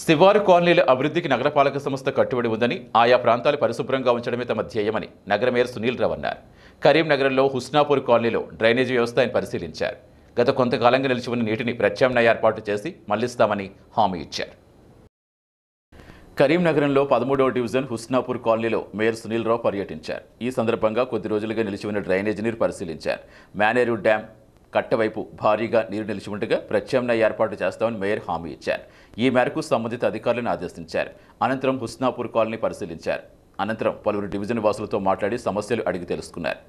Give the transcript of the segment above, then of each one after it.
శివారు కాలనీల అభివృద్ధికి నగరపాలక సంస్థ కట్టుబడి ఉందని ఆయా ప్రాంతాలు పరిశుభ్రంగా ఉంచడమే తమ ధ్యేయమని నగర మేయర్ సునీల్ రావు అన్నారు కరీంనగర్లో హుస్నాపూర్ కాలనీలో డ్రైనేజీ వ్యవస్థ ఆయన పరిశీలించారు గత కొంతకాలంగా నిలిచి ఉన్న నీటిని ప్రత్యామ్నాయ ఏర్పాటు చేసి మళ్లిస్తామని హామీ ఇచ్చారు కరీంనగరంలో పదమూడవ డివిజన్ హుస్నాపూర్ కాలనీలో మేయర్ సునీల్ రావు పర్యటించారు ఈ సందర్భంగా కొద్ది రోజులుగా నిలిచి ఉన్న డ్రైనేజీ నీరు పరిశీలించారు మేనేరు డ్యాం కట్టెవైపు భారీగా నీరు నిలిచి ఉండగా ప్రత్యామ్నాయ ఏర్పాటు చేస్తామని మేయర్ హామీ ఇచ్చారు ఈ మేరకు సంబంధిత అధికారులను ఆదేశించారు అనంతరం హుస్నాపూర్ కాలనీ పరిశీలించారు అనంతరం పలువురు డివిజన్ వాసులతో మాట్లాడి సమస్యలు అడిగి తెలుసుకున్నారు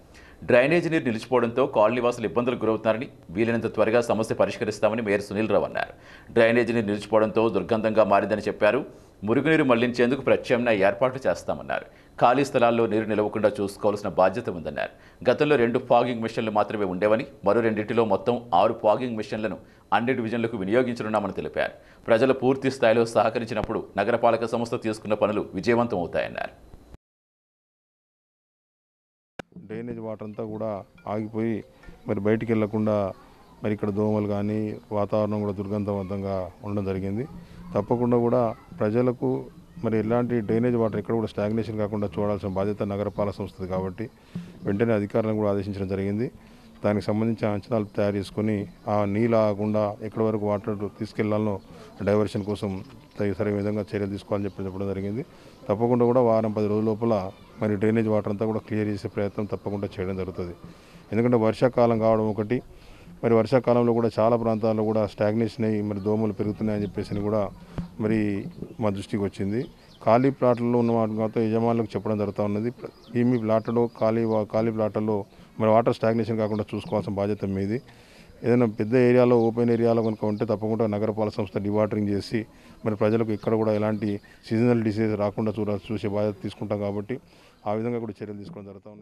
డ్రైనేజీ నీరు నిలిచిపోవడంతో కాలనీ వాసులు ఇబ్బందులు గురవుతున్నారని వీలైనంత త్వరగా సమస్య పరిష్కరిస్తామని మేయర్ సునీల్ రావు అన్నారు డ్రైనేజీ నీరు నిలిచిపోవడంతో దుర్గంధంగా మారిందని చెప్పారు మురుగునీరు మళ్లించేందుకు ప్రత్యామ్నాయ ఏర్పాట్లు చేస్తామన్నారు ఖాళీ స్థలాల్లో నీరు నిలవకుండా చూసుకోవాల్సిన బాధ్యత ఉందన్నారు గతంలో రెండు ఫాగింగ్ మిషన్లు మాత్రమే ఉండేవని మరో రెండింటిలో మొత్తం ఆరు ఫాగింగ్ మిషన్లను అన్ని డివిజన్లకు వినియోగించనున్నామని తెలిపారు ప్రజలు పూర్తి స్థాయిలో సహకరించినప్పుడు నగరపాలక సంస్థ తీసుకున్న పనులు విజయవంతం అవుతాయన్నారు డ్రైనేజ్ వాటర్ అంతా కూడా ఆగిపోయి మరి బయటికి వెళ్లకుండా మరి ఇక్కడ దోమలు కానీ వాతావరణం కూడా దుర్గంధవంతంగా ఉండడం జరిగింది తప్పకుండా కూడా ప్రజలకు మరి ఇలాంటి డ్రైనేజ్ వాటర్ ఇక్కడ కూడా స్టాగ్నేషన్ కాకుండా చూడాల్సిన బాధ్యత నగరపాలక సంస్థది కాబట్టి వెంటనే అధికారులను కూడా ఆదేశించడం జరిగింది దానికి సంబంధించిన అంచనాలు తయారు చేసుకొని ఆ నీళ్ళు ఆగకుండా ఎక్కడి వరకు వాటర్ తీసుకెళ్లాలనో డైవర్షన్ కోసం సరైన విధంగా చర్యలు తీసుకోవాలని చెప్పి చెప్పడం జరిగింది తప్పకుండా కూడా వారం పది రోజుల లోపల మరి డ్రైనేజ్ వాటర్ అంతా కూడా క్లియర్ చేసే ప్రయత్నం తప్పకుండా చేయడం జరుగుతుంది ఎందుకంటే వర్షాకాలం కావడం ఒకటి మరి వర్షాకాలంలో కూడా చాలా ప్రాంతాల్లో కూడా స్టాగ్నేషన్ అయ్యి మరి దోమలు పెరుగుతున్నాయని చెప్పేసి కూడా మరి మా దృష్టికి వచ్చింది ఖాళీ ప్లాట్లలో ఉన్న వాటి మాత్రం యజమానులకు చెప్పడం జరుగుతూ ఉన్నది ఈ మీ ప్లాట్లలో ఖాళీ ఖాళీ ప్లాట్లలో మరి వాటర్ స్టాగ్నేషన్ కాకుండా చూసుకోవాల్సిన బాధ్యత మీది ఏదైనా పెద్ద ఏరియాలో ఓపెన్ ఏరియాలో కనుక ఉంటే తప్పకుండా నగరపాలక సంస్థ డివాటరింగ్ చేసి మరి ప్రజలకు ఇక్కడ కూడా ఎలాంటి సీజనల్ డిసీజ్ రాకుండా చూడాలి చూసే బాధ్యత తీసుకుంటాం కాబట్టి ఆ విధంగా కూడా చర్యలు తీసుకోవడం జరుగుతూ